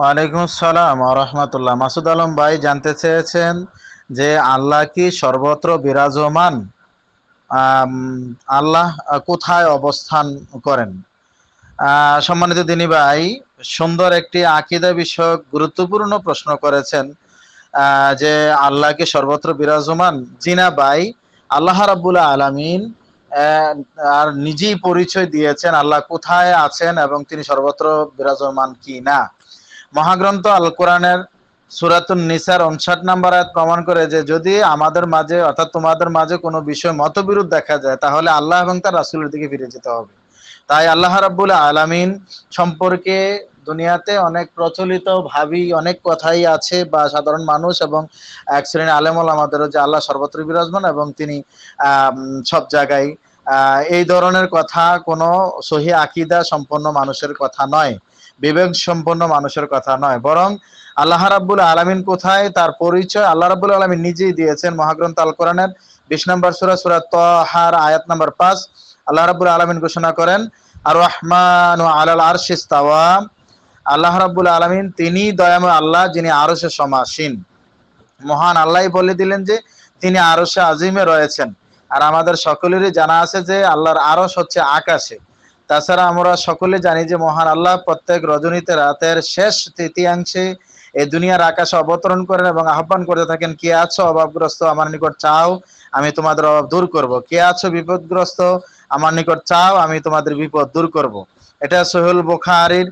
ওয়ালাইকুম আসসালাম রহমতুল্লাহ মাসুদ আলম ভাই জানতে চেয়েছেন যে আল্লাহ কি সর্বত্র বিরাজমান আল্লাহ কোথায় অবস্থান করেন সম্মানিত দিনী ভাই সুন্দর একটি আকিদা বিষয়ক গুরুত্বপূর্ণ প্রশ্ন করেছেন যে আল্লাহ কি সর্বত্র বিরাজমান জিনা ভাই আল্লাহ রাবুল্লাহ আলামিন আর নিজেই পরিচয় দিয়েছেন আল্লাহ কোথায় আছেন এবং তিনি সর্বত্র বিরাজমান কি না মহাগ্রন্থ আল কোরআনের সুরাতুন নিসার উনষাট নাম্বার আয়াত প্রমাণ করে যে যদি আমাদের মাঝে অর্থাৎ তোমাদের মাঝে কোনো বিষয় মতবিরোধ দেখা যায় তাহলে আল্লাহ এবং তার রাসুলের দিকে ফিরে যেতে হবে তাই আল্লাহ রাব্বুল আলামিন সম্পর্কে দুনিয়াতে অনেক প্রচলিত ভাবি অনেক কথাই আছে বা সাধারণ মানুষ এবং এক শ্রেণী আলেমল আমাদের যে আল্লাহ সর্বত্র বিরাজমান এবং তিনি সব জায়গায় এই ধরনের কথা কোনো সহি আকিদা সম্পন্ন মানুষের কথা নয় বিবেক সম্পন্ন মানুষের কথা নয় বরং আল্লাহ রাব্বুল আলমিন কোথায় তার পরিচয় আল্লাহ রাব্বুল আলমিন নিজেই দিয়েছেন মহাগ্রন্থ আল কোরআনের বিশ নম্বর সুরা সুরা তহার আয়াত নম্বর পাঁচ আল্লাহ রাব্বুল আলমিন ঘোষণা করেন আর রহমান আলাল আরশিস্তাওয়া আল্লাহ রাব্বুল আলমিন তিনি দয়াময় আল্লাহ যিনি আরশে সমাসীন মহান আল্লাহ বলে দিলেন যে তিনি আরশে আজিমে রয়েছেন আর আমাদের সকলেরই জানা আছে যে আল্লাহর আরশ হচ্ছে আকাশে তাছাড়া আমরা সকলে জানি যে মহান আল্লাহ প্রত্যেক রজনীতে রাতের শেষ তৃতীয়াংশে এই দুনিয়ার আকাশে অবতরণ করেন এবং আহ্বান করতে থাকেন কে আছো অভাবগ্রস্ত আমার নিকট চাও আমি তোমাদের অভাব দূর করব কে আছো বিপদগ্রস্ত আমার নিকট চাও আমি তোমাদের বিপদ দূর করব এটা সোহেল বোখারির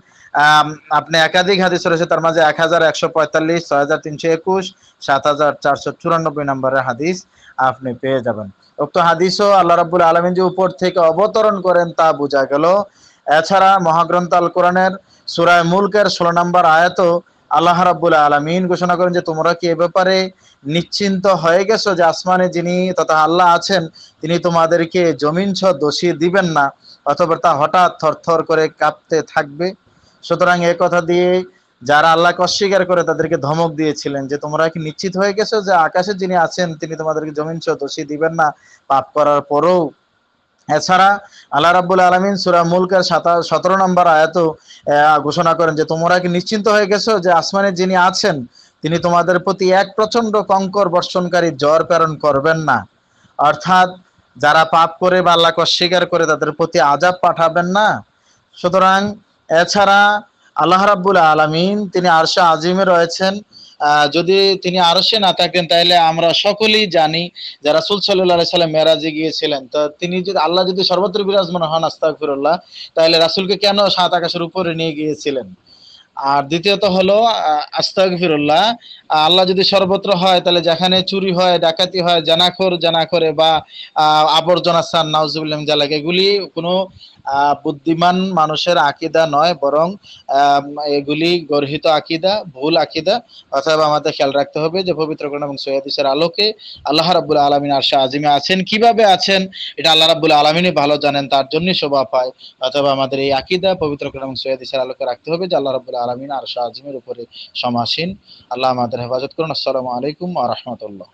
আপনি একাধিক হাদিস রয়েছে তার মাঝে এক হাজার একশো পঁয়তাল্লিশ ছয় হাজার তিনশো একুশ সাত হাজার চারশো চুরানব্বই নম্বরের হাদিস আপনি পেয়ে যাবেন উক্ত হাদিসও আল্লাহ রাবুল আলমিন যে উপর থেকে অবতরণ করেন তা বোঝা গেল এছাড়া মহাগ্রন্থ আল কোরআনের সুরায় মুলকের ষোলো নম্বর আয়াত আল্লাহ রাবুল আলমিন ঘোষণা করেন যে তোমরা কি এ ব্যাপারে নিশ্চিন্ত হয়ে গেছো যে আসমানে যিনি তথা আল্লাহ আছেন তিনি তোমাদেরকে জমিন ছ দোষী দিবেন না অথবা তা হঠাৎ থরথর করে কাঁপতে থাকবে সুতরাং এ কথা দিয়ে যারা আল্লাহকে অস্বীকার করে তাদেরকে ধমক দিয়েছিলেন যে তোমরা কি নিশ্চিত হয়ে গেছো যে আকাশে যিনি আছেন তিনি তোমাদেরকে জমিন চতসী দিবেন না পাপ করার পরেও এছাড়া আল্লাহ রাবুল আলমিন সুরা মুলকের সতেরো নম্বর আয়াত ঘোষণা করেন যে তোমরা কি নিশ্চিন্ত হয়ে গেছো যে আসমানে যিনি আছেন তিনি তোমাদের প্রতি এক প্রচন্ড কঙ্কর বর্ষণকারী জ্বর প্রেরণ করবেন না অর্থাৎ যারা পাপ করে বা আল্লাহকে অস্বীকার করে তাদের প্রতি আজাব পাঠাবেন না সুতরাং এছাড়া আল্লাহ রাবুল আলমিন তিনি আরশা আজিমে রয়েছেন যদি তিনি আরশে না থাকেন তাহলে আমরা সকলেই জানি যে রাসুল সাল্লাহ সাল্লাম মেরাজে গিয়েছিলেন তো তিনি যদি আল্লাহ যদি সর্বত্র বিরাজমান হন আস্তাকফিরুল্লাহ তাহলে রাসুলকে কেন সাত আকাশের উপরে নিয়ে গিয়েছিলেন আর দ্বিতীয়ত হলো আস্তাগফিরুল্লাহ আল্লাহ যদি সর্বত্র হয় তাহলে যেখানে চুরি হয় ডাকাতি হয় জানাখোর জানা বা আবর্জনা সান নাউজুবুল্লাহ জালাক এগুলি কোনো বুদ্ধিমান মানুষের আকিদা নয় বরং এগুলি গর্হিত আকিদা ভুল আকিদা অথবা আমাদের খেয়াল রাখতে হবে যে পবিত্রকরণ এবং সৈয়াদিসের আলোকে আল্লাহ রাবুল আলমিন আরশা আজিমে আছেন কিভাবে আছেন এটা আল্লাহ রাবুল আলমিনই ভালো জানেন তার জন্যই শোভা পায় অথবা আমাদের এই আকিদা পবিত্রকরণ এবং সৈয়াদিসের আলোকে রাখতে হবে যে আল্লাহ রাবুল আলমিন আরশা আজিমের উপরে সমাসীন আল্লাহ আমাদের হেফাজত করুন আসসালামু আলাইকুম আ রহমতুল্লাহ